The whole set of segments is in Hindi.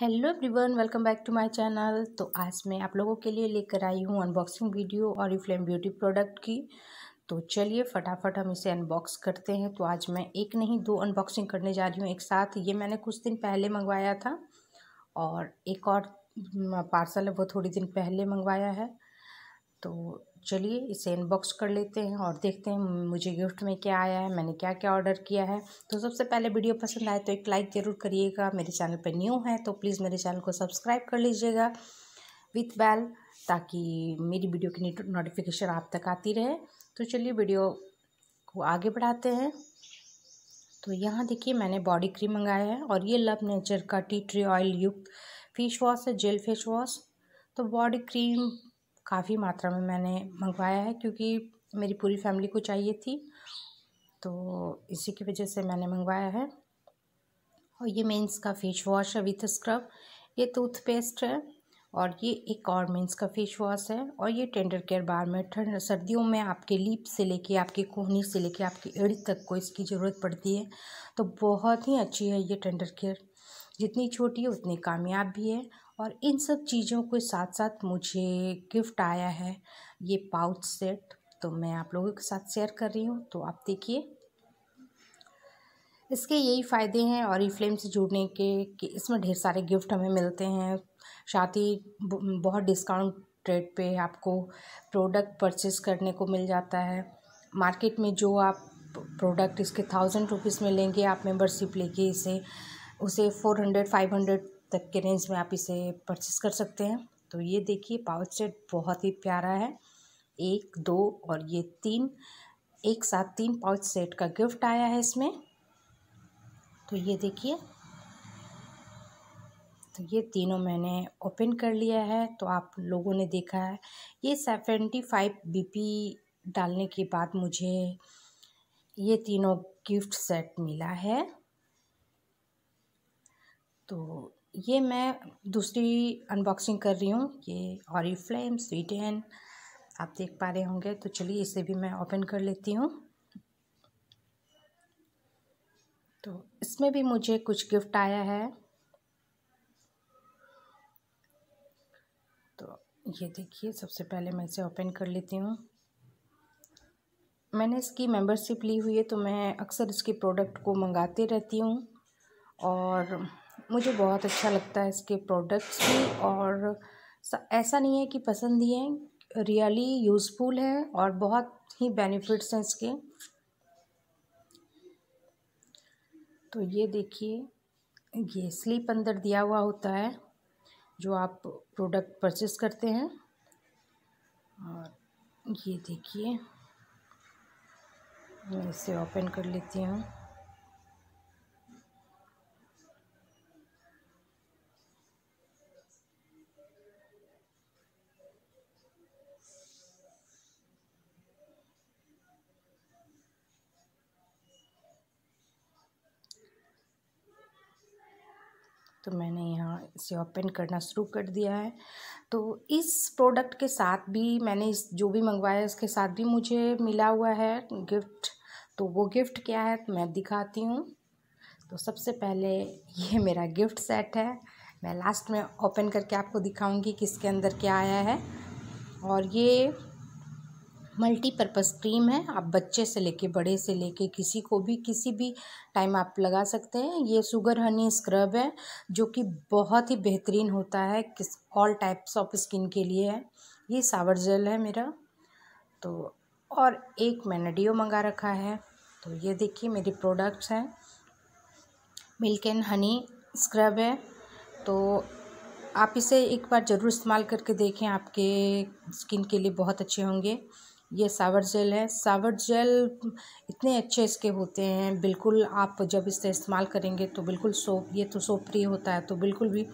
hello everyone welcome back to my channel तो आज मैं आप लोगों के लिए लेकर आई हूँ अनबॉक्सिंग वीडियो और फ्लेम ब्यूटी प्रोडक्ट की तो चलिए फटाफट हम इसे अनबॉक्स करते हैं तो आज मैं एक नहीं दो अनबॉक्सिंग करने जा रही हूँ एक साथ ये मैंने कुछ दिन पहले मंगवाया था और एक और पार्सल है वो थोड़ी दिन पहले मंगवाया है तो चलिए इसे इनबॉक्स कर लेते हैं और देखते हैं मुझे गिफ्ट में क्या आया है मैंने क्या क्या ऑर्डर किया है तो सबसे पहले वीडियो पसंद आए तो एक लाइक ज़रूर करिएगा मेरे चैनल पर न्यू है तो प्लीज़ मेरे चैनल को सब्सक्राइब कर लीजिएगा विथ बैल ताकि मेरी वीडियो की नोटिफिकेशन आप तक आती रहे तो चलिए वीडियो को आगे बढ़ाते हैं तो यहाँ देखिए मैंने बॉडी क्रीम मंगाया है और ये लव नेचर का टी ट्री ऑयल युक्त फेस वॉश है जेल फेस वॉश तो बॉडी क्रीम काफ़ी मात्रा में मैंने मंगवाया है क्योंकि मेरी पूरी फैमिली को चाहिए थी तो इसी की वजह से मैंने मंगवाया है और ये मेंस का फेस वॉश है विथ स्क्रब ये टूथपेस्ट है और ये एक और मेंस का फेस वॉश है और ये टेंडर केयर बार में ठंड सर्दियों में आपके लिप से लेके आपके कोहनी से लेके आपकी एड़ी तक को इसकी ज़रूरत पड़ती है तो बहुत ही अच्छी है ये टेंडर केयर जितनी छोटी है उतनी कामयाब भी है और इन सब चीज़ों के साथ साथ मुझे गिफ्ट आया है ये पाउच सेट तो मैं आप लोगों के साथ शेयर कर रही हूँ तो आप देखिए इसके यही फ़ायदे हैं और ई फ्लेम से जुड़ने के कि इसमें ढेर सारे गिफ्ट हमें मिलते हैं साथ ही बहुत डिस्काउंट रेट पे आपको प्रोडक्ट परचेस करने को मिल जाता है मार्केट में जो आप प्रोडक्ट इसके थाउजेंड रुपीज़ में लेंगे आप मेंबरशिप लेके इसे उसे फोर हंड्रेड फाइव हंड्रेड तक के रेंज में आप इसे परचेस कर सकते हैं तो ये देखिए पाउच सेट बहुत ही प्यारा है एक दो और ये तीन एक साथ तीन पाउच सेट का गिफ्ट आया है इसमें तो ये देखिए तो ये तीनों मैंने ओपन कर लिया है तो आप लोगों ने देखा है ये सेवेंटी फाइव बी पी डालने के बाद मुझे ये तीनों गिफ्ट सेट मिला है तो ये मैं दूसरी अनबॉक्सिंग कर रही हूँ ये ऑरी फ्लेम स्वीट एन आप देख पा रहे होंगे तो चलिए इसे भी मैं ओपन कर लेती हूँ तो इसमें भी मुझे कुछ गिफ्ट आया है तो ये देखिए सबसे पहले मैं इसे ओपन कर लेती हूँ मैंने इसकी मेंबरशिप ली हुई है तो मैं अक्सर इसके प्रोडक्ट को मंगाते रहती हूँ और मुझे बहुत अच्छा लगता है इसके प्रोडक्ट्स भी और ऐसा नहीं है कि पसंद ही है रियली यूज़फुल है और बहुत ही बेनिफिट्स हैं इसके तो ये देखिए ये स्लीप अंदर दिया हुआ होता है जो आप प्रोडक्ट परचेस करते हैं और ये देखिए मैं इसे ओपन कर लेती हूँ तो मैंने यहाँ इसे ओपन करना शुरू कर दिया है तो इस प्रोडक्ट के साथ भी मैंने इस जो भी मंगवाया इसके साथ भी मुझे मिला हुआ है गिफ्ट तो वो गिफ्ट क्या है तो मैं दिखाती हूँ तो सबसे पहले ये मेरा गिफ्ट सेट है मैं लास्ट में ओपन करके आपको दिखाऊंगी कि इसके अंदर क्या आया है और ये मल्टीपर्पज़ क्रीम है आप बच्चे से लेके बड़े से लेके किसी को भी किसी भी टाइम आप लगा सकते हैं ये शुगर हनी स्क्रब है जो कि बहुत ही बेहतरीन होता है किस ऑल टाइप्स ऑफ स्किन के लिए है ये सावर जेल है मेरा तो और एक मैंने डिओ मंगा रखा है तो ये देखिए मेरे प्रोडक्ट्स हैं मिल्क एंड हनी स्क्रब है तो आप इसे एक बार ज़रूर इस्तेमाल करके देखें आपके स्किन के लिए बहुत अच्छे होंगे ये सावर जेल है सावर जेल इतने अच्छे इसके होते हैं बिल्कुल आप जब इसे इस्तेमाल करेंगे तो बिल्कुल सोप ये तो सोप फ्री होता है तो बिल्कुल भी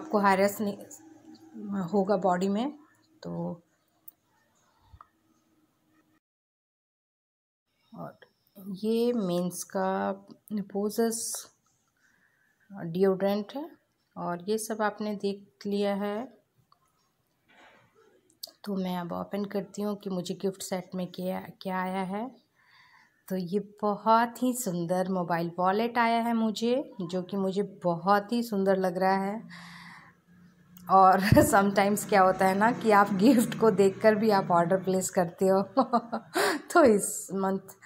आपको हायरस नहीं होगा बॉडी में तो और ये मेंस का पोजस डिओड्रेंट है और ये सब आपने देख लिया है तो मैं अब ओपन करती हूँ कि मुझे गिफ्ट सेट में क्या क्या आया है तो ये बहुत ही सुंदर मोबाइल वॉलेट आया है मुझे जो कि मुझे बहुत ही सुंदर लग रहा है और समटाइम्स क्या होता है ना कि आप गिफ्ट को देखकर भी आप ऑर्डर प्लेस करते हो तो इस month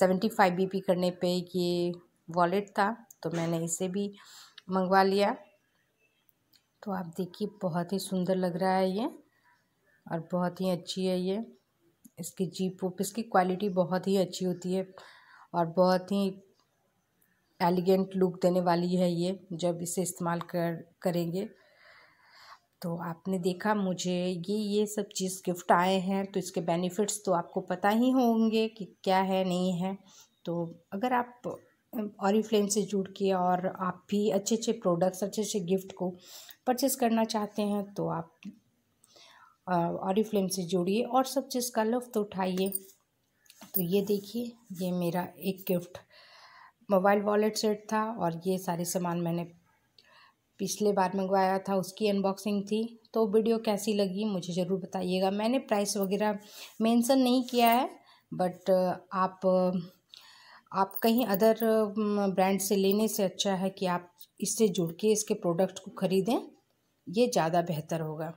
seventy five B P करने पे ये वॉलेट था तो मैंने इसे भी मंगवा लिया तो आप देखिए बहुत ही सुंदर लग रहा है ये और बहुत ही अच्छी है ये इसकी जीप वो इसकी क्वालिटी बहुत ही अच्छी होती है और बहुत ही एलिगेंट लुक देने वाली है ये जब इसे इस्तेमाल कर करेंगे तो आपने देखा मुझे ये ये सब चीज़ गिफ्ट आए हैं तो इसके बेनिफिट्स तो आपको पता ही होंगे कि क्या है नहीं है तो अगर आप और फ्लेम से जुड़ के और आप भी अच्छे अच्छे प्रोडक्ट्स अच्छे अच्छे गिफ्ट को परचेस करना चाहते हैं तो आप ऑरिफ्लेम से जोड़िए और सब चीज़ का लुफ्त उठाइए तो ये देखिए ये मेरा एक गिफ्ट मोबाइल वॉलेट सेट था और ये सारे सामान मैंने पिछले बार मंगवाया था उसकी अनबॉक्सिंग थी तो वीडियो कैसी लगी मुझे ज़रूर बताइएगा मैंने प्राइस वगैरह मेंशन नहीं किया है बट आप आप कहीं अदर ब्रांड से लेने से अच्छा है कि आप इससे जुड़ के इसके प्रोडक्ट को ख़रीदें ये ज़्यादा बेहतर होगा